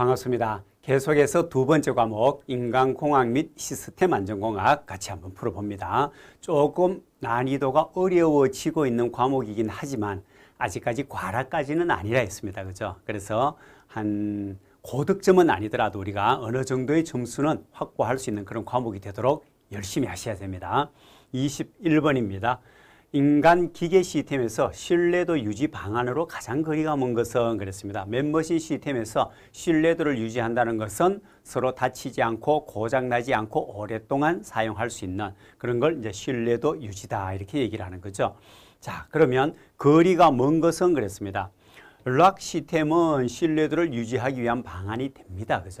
반갑습니다. 계속해서 두 번째 과목 인간공학 및 시스템 안전공학 같이 한번 풀어봅니다. 조금 난이도가 어려워지고 있는 과목이긴 하지만 아직까지 과라까지는 아니라 했습니다. 그죠? 그래서 한 고득점은 아니더라도 우리가 어느 정도의 점수는 확보할 수 있는 그런 과목이 되도록 열심히 하셔야 됩니다. 21번입니다. 인간 기계 시스템에서 신뢰도 유지 방안으로 가장 거리가 먼 것은 그랬습니다. 멤버십 시스템에서 신뢰도를 유지한다는 것은 서로 다치지 않고 고장나지 않고 오랫동안 사용할 수 있는 그런 걸 이제 신뢰도 유지다 이렇게 얘기를 하는 거죠. 자, 그러면 거리가 먼 것은 그랬습니다. 락 시스템은 신뢰도를 유지하기 위한 방안이 됩니다. 그래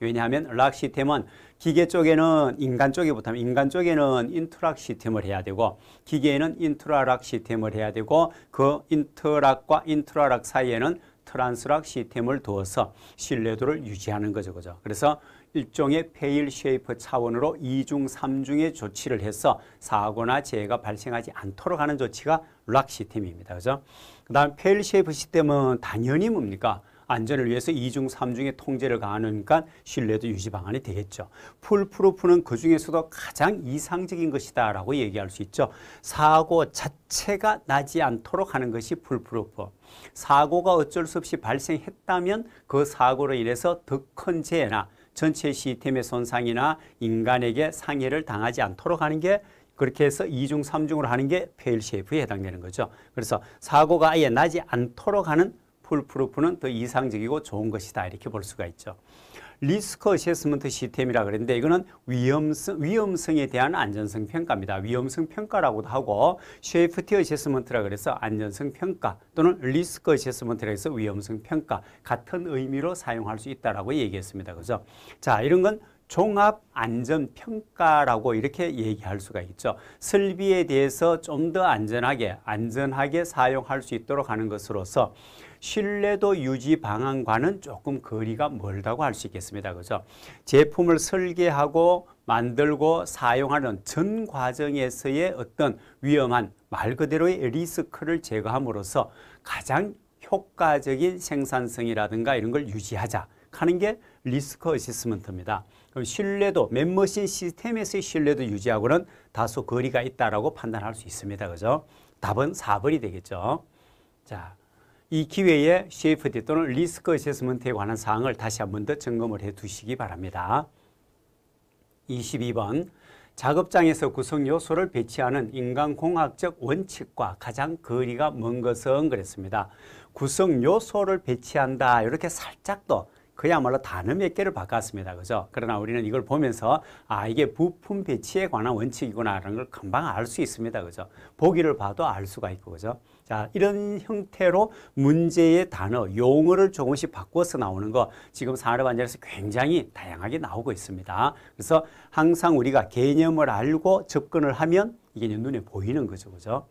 왜냐하면 락 시스템은 기계 쪽에는 인간 쪽에 보면 인간 쪽에는 인트락 시스템을 해야 되고 기계에는 인트라락 시스템을 해야 되고 그 인트락과 인트라락 사이에는 트란스락 시스템을 두어서 신뢰도를 유지하는 거죠. 그죠? 그래서 일종의 페일 쉐이프 차원으로 2중, 3중의 조치를 해서 사고나 재해가 발생하지 않도록 하는 조치가 락 시스템입니다. 그죠? 그 다음 페일 쉐이프 시스템은 당연히 뭡니까? 안전을 위해서 2중, 3중의 통제를 가하니까 신뢰도 유지 방안이 되겠죠. 풀프루프는 그 중에서도 가장 이상적인 것이다 라고 얘기할 수 있죠. 사고 자체가 나지 않도록 하는 것이 풀프루프. 사고가 어쩔 수 없이 발생했다면 그 사고로 인해서 더 큰 재해나 전체 시스템의 손상이나 인간에게 상해를 당하지 않도록 하는 게 그렇게 해서 이중삼중으로 하는 게 페일 쉐프에 해당되는 거죠. 그래서 사고가 아예 나지 않도록 하는 풀프루프는 더 이상적이고 좋은 것이다 이렇게 볼 수가 있죠. 리스크 어시스먼트 시스템이라 그랬는데 이거는 위험성, 위험성에 대한 안전성 평가입니다. 위험성 평가라고도 하고 쉐이프티 어시스먼트라 그래서 안전성 평가 또는 리스크 어시스먼트라 해서 위험성 평가 같은 의미로 사용할 수 있다라고 얘기했습니다. 그죠? 자, 이런 건 종합안전평가라고 이렇게 얘기할 수가 있죠. 설비에 대해서 좀 더 안전하게, 안전하게 사용할 수 있도록 하는 것으로서 신뢰도 유지 방안과는 조금 거리가 멀다고 할 수 있겠습니다. 그죠? 제품을 설계하고 만들고 사용하는 전 과정에서의 어떤 위험한 말 그대로의 리스크를 제거함으로써 가장 효과적인 생산성이라든가 이런 걸 유지하자 하는 게 리스크 어시스먼트입니다. 그럼 신뢰도, 맨머신 시스템에서의 신뢰도 유지하고는 다소 거리가 있다라고 판단할 수 있습니다. 그죠? 답은 4번이 되겠죠. 자, 이 기회에 CFD 또는 리스크 어세스먼트에 관한 사항을 다시 한 번 더 점검을 해 두시기 바랍니다. 22번 작업장에서 구성 요소를 배치하는 인간공학적 원칙과 가장 거리가 먼 것은 그랬습니다. 구성 요소를 배치한다 이렇게 살짝 더 그야말로 단음의 개를 바꿨습니다. 그죠? 그러나 우리는 이걸 보면서 아, 이게 부품 배치에 관한 원칙이구나라는 걸 금방 알 수 있습니다. 그죠? 보기를 봐도 알 수가 있고, 그죠? 자, 이런 형태로 문제의 단어, 용어를 조금씩 바꿔서 나오는 거 지금 산업 안전에서 굉장히 다양하게 나오고 있습니다. 그래서 항상 우리가 개념을 알고 접근을 하면 이게 눈에 보이는 거죠. 그죠?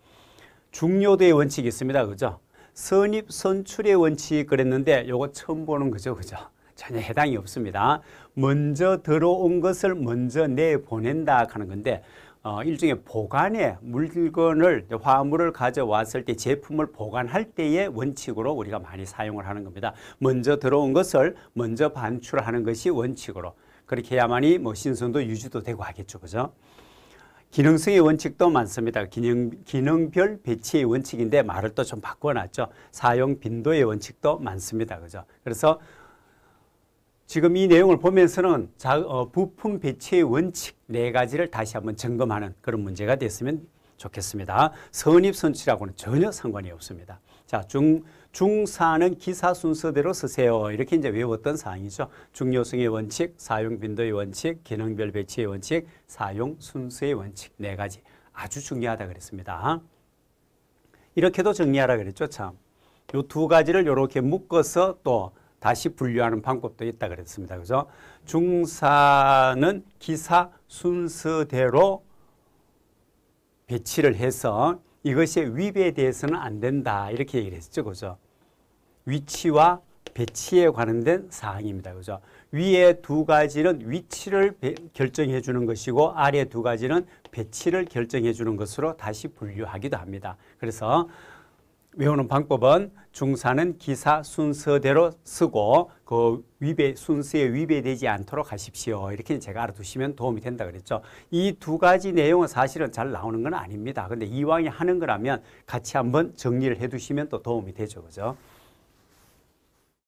중요도의 원칙이 있습니다. 그죠? 선입 선출의 원칙 그랬는데 요거 처음 보는 거죠. 그죠? 전혀 해당이 없습니다. 먼저 들어온 것을 먼저 내보낸다 하는 건데 어, 일종의 보관에 물건을 화물을 가져왔을 때 제품을 보관할 때의 원칙으로 우리가 많이 사용을 하는 겁니다. 먼저 들어온 것을 먼저 반출하는 것이 원칙으로 그렇게 해야만이 뭐 신선도 유지도 되고 하겠죠, 그죠? 기능성의 원칙도 많습니다. 기능, 기능별 배치의 원칙인데 말을 또 좀 바꿔놨죠. 사용 빈도의 원칙도 많습니다. 그죠? 그래서 지금 이 내용을 보면서는 자, 어, 부품 배치의 원칙 네 가지를 다시 한번 점검하는 그런 문제가 됐으면 좋겠습니다. 선입 선출하고는 전혀 상관이 없습니다. 자, 중 중사는 기사 순서대로 쓰세요. 이렇게 이제 외웠던 사항이죠. 중요성의 원칙, 사용 빈도의 원칙, 기능별 배치의 원칙, 사용 순서의 원칙 네 가지 아주 중요하다 그랬습니다. 이렇게도 정리하라 그랬죠, 참. 요 두 가지를 이렇게 묶어서 또 다시 분류하는 방법도 있다 그랬습니다. 그래서 중사는 기사 순서대로 배치를 해서 이것의 위배돼서는 안 된다 이렇게 얘기를 했죠. 그죠? 위치와 배치에 관련된 사항입니다. 그죠? 위에 두 가지는 위치를 결정해 주는 것이고 아래 두 가지는 배치를 결정해 주는 것으로 다시 분류하기도 합니다. 그래서 외우는 방법은 중사는 기사 순서대로 쓰고 그 위배 순서에 위배되지 않도록 하십시오. 이렇게 제가 알아두시면 도움이 된다 그랬죠. 이 두 가지 내용은 사실은 잘 나오는 건 아닙니다. 근데 이왕이 하는 거라면 같이 한번 정리를 해 두시면 또 도움이 되죠. 그죠?